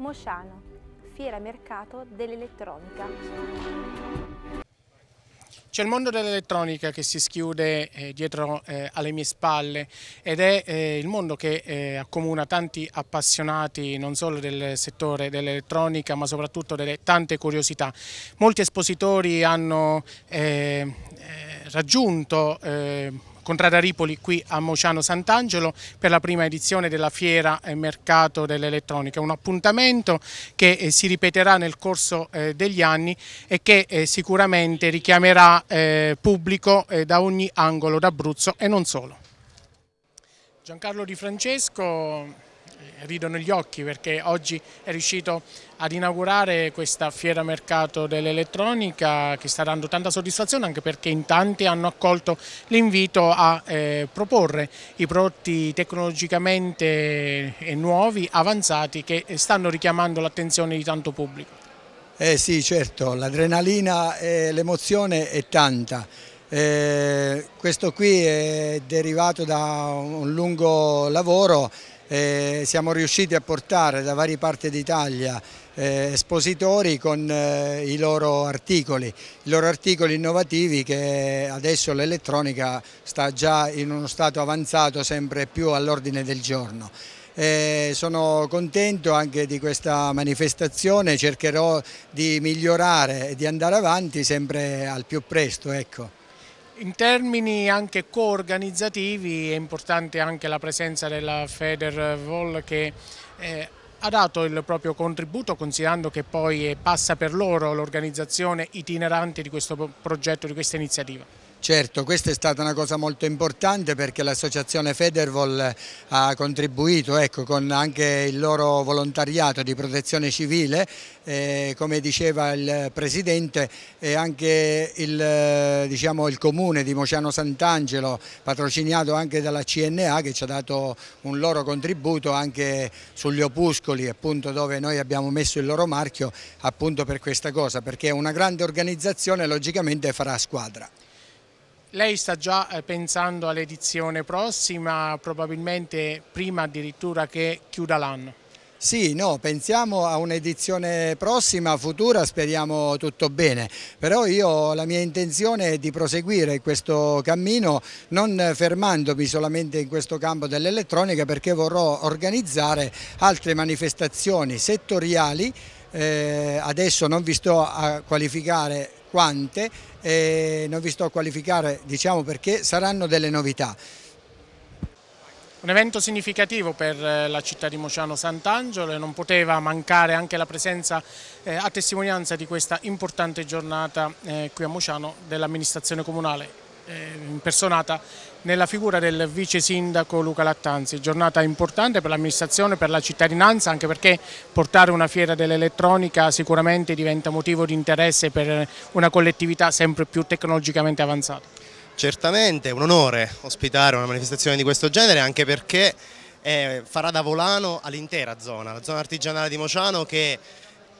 Mosciano, fiera mercato dell'elettronica. C'è il mondo dell'elettronica che si schiude eh, dietro eh, alle mie spalle ed è eh, il mondo che eh, accomuna tanti appassionati non solo del settore dell'elettronica ma soprattutto delle tante curiosità. Molti espositori hanno eh, eh, raggiunto Contrada Ripoli qui a Mociano Sant'Angelo per la prima edizione della fiera eh, mercato dell'elettronica, un appuntamento che eh, si ripeterà nel corso eh, degli anni e che sicuramente richiamerà pubblico da ogni angolo d'Abruzzo e non solo. Giancarlo Di Francesco ridono gli occhi perché oggi è riuscito ad inaugurare questa fiera mercato dell'elettronica che sta dando tanta soddisfazione anche perché in tanti hanno accolto l'invito a eh, proporre i prodotti tecnologicamente eh, nuovi, avanzati che stanno richiamando l'attenzione di tanto pubblico. Eh sì certo, l'adrenalina e l'emozione è tanta. Eh, questo qui è derivato da un lungo lavoro eh, siamo riusciti a portare da varie parti d'Italia eh, espositori con eh, i loro articoli, i loro articoli innovativi che adesso l'elettronica sta già in uno stato avanzato sempre più all'ordine del giorno. Eh, sono contento anche di questa manifestazione, cercherò di migliorare e di andare avanti sempre al più presto. Ecco. In termini anche coorganizzativi è importante anche la presenza della Federvol che eh, ha dato il proprio contributo considerando che poi passa per loro l'organizzazione itinerante di questo progetto, di questa iniziativa. Certo, questa è stata una cosa molto importante perché l'associazione Federvol eh, ha contribuito ecco, con anche il loro volontariato di protezione civile, eh, come diceva il Presidente e anche il, eh, diciamo, il Comune di Mociano Sant'Angelo, patrocinato anche dalla CNA che ci ha dato un loro contributo anche sugli opuscoli appunto, dove noi abbiamo messo il loro marchio appunto per questa cosa, perché una grande organizzazione logicamente farà squadra. Lei sta già eh, pensando all'edizione prossima, probabilmente prima addirittura che chiuda l'anno. Sì, no, pensiamo a un'edizione prossima, futura, speriamo tutto bene, però io la mia intenzione è di proseguire questo cammino non fermandomi solamente in questo campo dell'elettronica perché vorrò organizzare altre manifestazioni settoriali eh, adesso non vi sto a qualificare quante, eh, non vi sto a qualificare diciamo perché saranno delle novità. Un evento significativo per eh, la città di Mociano Sant'Angelo e non poteva mancare anche la presenza eh, a testimonianza di questa importante giornata eh, qui a Mociano dell'amministrazione comunale. Eh, impersonata nella figura del vice sindaco Luca Lattanzi, giornata importante per l'amministrazione, per la cittadinanza, anche perché portare una fiera dell'elettronica sicuramente diventa motivo di interesse per una collettività sempre più tecnologicamente avanzata. Certamente è un onore ospitare una manifestazione di questo genere anche perché eh, farà da volano all'intera zona, la zona artigianale di Mociano che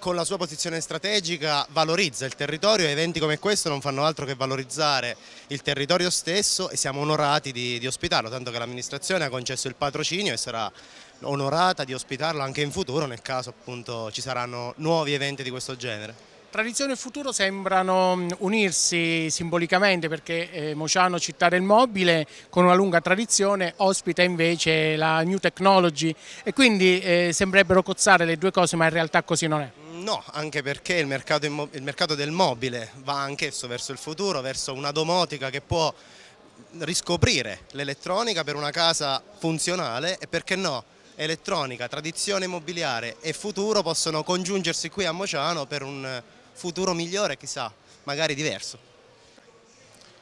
con la sua posizione strategica valorizza il territorio e eventi come questo non fanno altro che valorizzare il territorio stesso e siamo onorati di, di ospitarlo, tanto che l'amministrazione ha concesso il patrocinio e sarà onorata di ospitarlo anche in futuro nel caso appunto ci saranno nuovi eventi di questo genere. Tradizione e futuro sembrano mm, unirsi simbolicamente perché eh, Mociano, città del mobile, con una lunga tradizione, ospita invece la new technology e quindi eh, sembrerebbero cozzare le due cose ma in realtà così non è no, anche perché il mercato, il mercato del mobile va anch'esso verso il futuro, verso una domotica che può riscoprire l'elettronica per una casa funzionale e perché no, elettronica, tradizione immobiliare e futuro possono congiungersi qui a Mociano per un futuro migliore, chissà, magari diverso.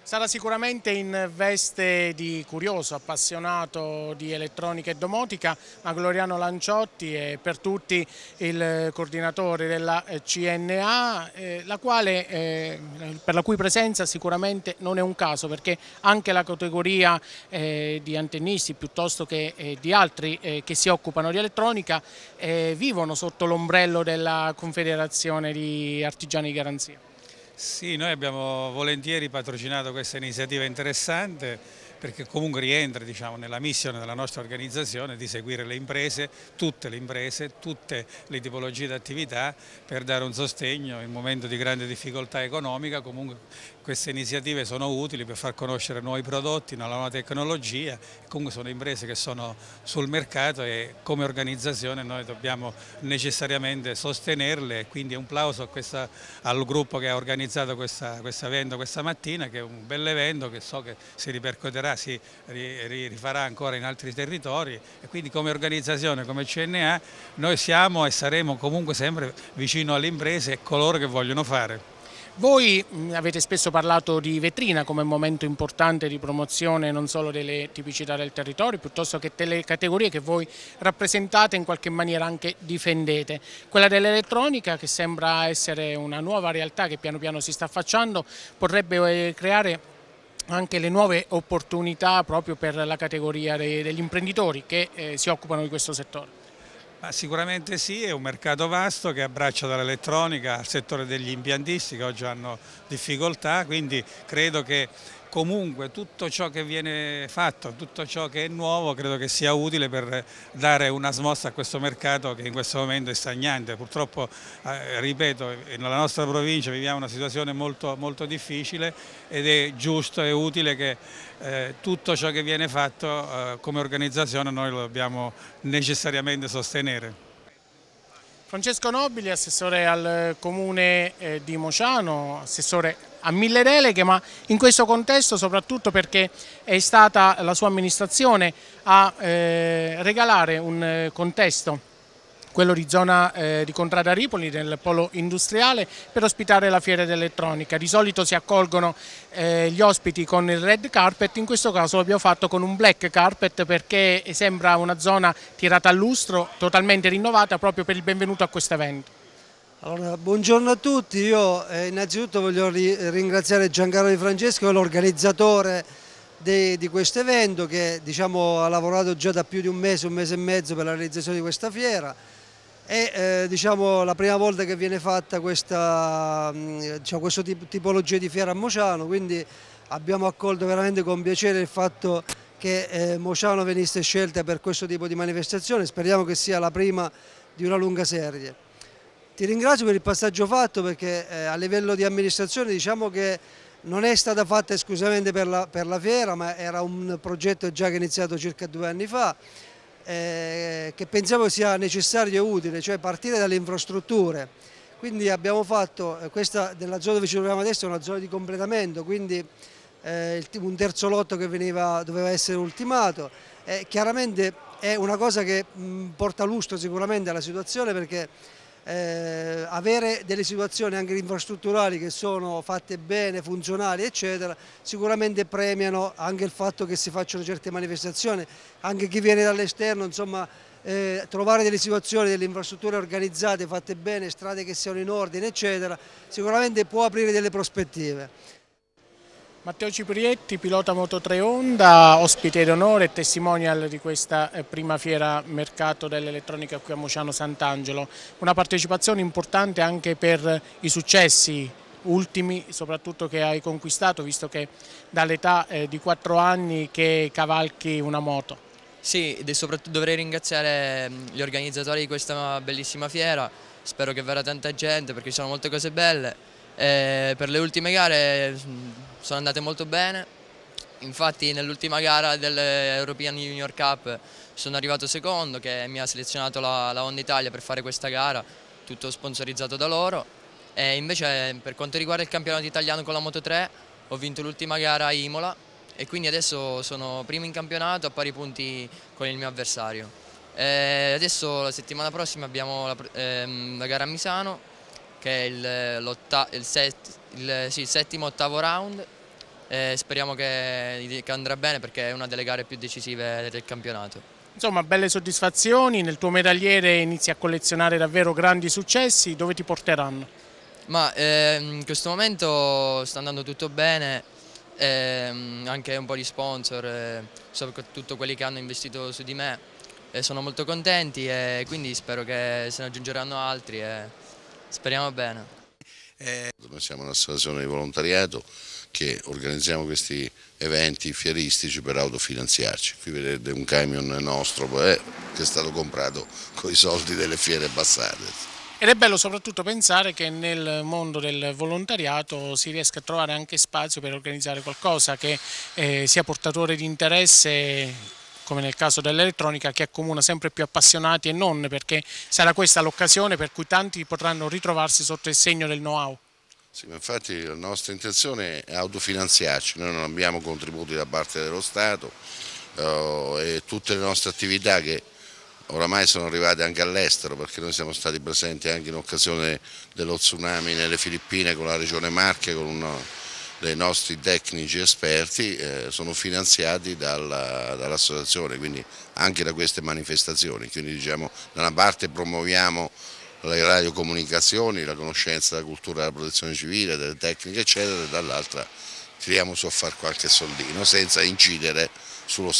Sarà sicuramente in veste di curioso, appassionato di elettronica e domotica, ma Gloriano Lanciotti è per tutti il coordinatore della CNA, eh, la quale, eh, per la cui presenza sicuramente non è un caso, perché anche la categoria eh, di antennisti piuttosto che di altri che si occupano di elettronica vivono sotto l'ombrello della Confederazione di Artigiani di Garanzia. Sì, noi abbiamo volentieri patrocinato questa iniziativa interessante perché comunque rientra diciamo, nella missione della nostra organizzazione di seguire le imprese, tutte le imprese, tutte le tipologie di attività per dare un sostegno in un momento di grande difficoltà economica comunque queste iniziative sono utili per far conoscere nuovi prodotti, una nuova tecnologia, comunque sono imprese che sono sul mercato e come organizzazione noi dobbiamo necessariamente sostenerle, quindi un plauso questa, al gruppo che ha organizzato questo evento questa mattina, che è un bel evento che so che si ripercuoterà, si rifarà ancora in altri territori e quindi come organizzazione, come CNA, noi siamo e saremo comunque sempre vicino alle imprese e coloro che vogliono fare. Voi avete spesso parlato di vetrina come momento importante di promozione non solo delle tipicità del territorio, piuttosto che delle categorie che voi rappresentate e in qualche maniera anche difendete. Quella dell'elettronica che sembra essere una nuova realtà che piano piano si sta facendo potrebbe eh, creare anche le nuove opportunità proprio per la categoria degli imprenditori che eh, si occupano di questo settore. Ma sicuramente sì, è un mercato vasto che abbraccia dall'elettronica al settore degli impiantisti che oggi hanno difficoltà, quindi credo che comunque tutto ciò che viene fatto, tutto ciò che è nuovo credo che sia utile per dare una smossa a questo mercato che in questo momento è stagnante. Purtroppo, eh, ripeto, nella nostra provincia viviamo una situazione molto, molto difficile ed è giusto e utile che eh, tutto ciò che viene fatto eh, come organizzazione noi lo dobbiamo necessariamente sostenere. Francesco Nobili, assessore al comune eh, di Mociano, assessore a mille deleghe, ma in questo contesto soprattutto perché è stata la sua amministrazione a eh, regalare un eh, contesto quello di zona eh, di Contrada Ripoli nel polo industriale per ospitare la fiera dell'elettronica. Di solito si accolgono eh, gli ospiti con il red carpet, in questo caso l'abbiamo fatto con un black carpet perché sembra una zona tirata a lustro, totalmente rinnovata proprio per il benvenuto a questo evento. Allora, buongiorno a tutti, io eh, innanzitutto voglio ri ringraziare Giancarlo Di Francesco, l'organizzatore di questo evento che diciamo, ha lavorato già da più di un mese, un mese e mezzo per la realizzazione di questa fiera. È eh, diciamo, la prima volta che viene fatta questa mm, diciamo, questo tip tipologia di fiera a Mociano, quindi abbiamo accolto veramente con piacere il fatto che eh, Mociano venisse scelta per questo tipo di manifestazione, speriamo che sia la prima di una lunga serie. Ti ringrazio per il passaggio fatto perché eh, a livello di amministrazione diciamo che non è stata fatta esclusivamente per la, per la fiera ma era un progetto già che è iniziato circa due anni fa eh, che pensiamo sia necessario e utile, cioè partire dalle infrastrutture. Quindi abbiamo fatto, eh, questa della zona dove ci troviamo adesso è una zona di completamento, quindi eh, un terzo lotto che veniva, doveva essere ultimato. Eh, chiaramente è una cosa che mh, porta lustro sicuramente alla situazione perché eh, avere delle situazioni anche infrastrutturali che sono fatte bene, funzionali eccetera, sicuramente premiano anche il fatto che si facciano certe manifestazioni, anche chi viene dall'esterno insomma eh, trovare delle situazioni, delle infrastrutture organizzate, fatte bene, strade che siano in ordine eccetera, sicuramente può aprire delle prospettive. Matteo Ciprietti, pilota Moto 3 Honda, ospite d'onore e testimonial di questa eh, prima fiera mercato dell'elettronica qui a Mociano Sant'Angelo. Una partecipazione importante anche per eh, i successi ultimi, soprattutto che hai conquistato, visto che dall'età eh, di 4 anni che cavalchi una moto. Sì, e soprattutto dovrei ringraziare mm, gli organizzatori di questa bellissima fiera, spero che verrà tanta gente perché ci sono molte cose belle eh, per le ultime gare mm, sono andate molto bene, infatti nell'ultima gara dell'European Junior Cup sono arrivato secondo che mi ha selezionato la, la Honda Italia per fare questa gara, tutto sponsorizzato da loro. E invece per quanto riguarda il campionato italiano con la Moto 3 ho vinto l'ultima gara a Imola e quindi adesso sono primo in campionato a pari punti con il mio avversario. E eh, adesso la settimana prossima abbiamo la, ehm, la gara a Misano che è il, eh, il, set, il, sì, il settimo ottavo round e speriamo che, che andrà bene perché è una delle gare più decisive del campionato. Insomma, belle soddisfazioni, nel tuo medagliere inizi a collezionare davvero grandi successi, dove ti porteranno? Ma ehm, in questo momento sta andando tutto bene, ehm, anche un po' di sponsor, eh, soprattutto quelli che hanno investito su di me, eh, sono molto contenti e quindi spero che se ne aggiungeranno altri. Eh. Speriamo bene. Eh... Noi siamo un'associazione di volontariato che organizziamo questi eventi fieristici per autofinanziarci. Qui vedete un camion nostro eh, che è stato comprato con i soldi delle fiere passate. Ed è bello soprattutto pensare che nel mondo del volontariato si riesca a trovare anche spazio per organizzare qualcosa che eh, sia portatore di interesse come nel caso dell'elettronica, che accomuna sempre più appassionati e non, perché sarà questa l'occasione per cui tanti potranno ritrovarsi sotto il segno del know-how. Sì, infatti la nostra intenzione è autofinanziarci, noi non abbiamo contributi da parte dello Stato eh, e tutte le nostre attività che oramai sono arrivate anche all'estero perché noi siamo stati presenti anche in occasione dello tsunami nelle Filippine con la regione Marche, con un dai nostri tecnici esperti eh, sono finanziati dalla, dall'associazione, quindi anche da queste manifestazioni. Quindi diciamo, da una parte promuoviamo le radiocomunicazioni, la conoscenza della cultura della protezione civile, delle tecniche eccetera, e dall'altra tiriamo su a fare qualche soldino senza incidere sullo, Stato.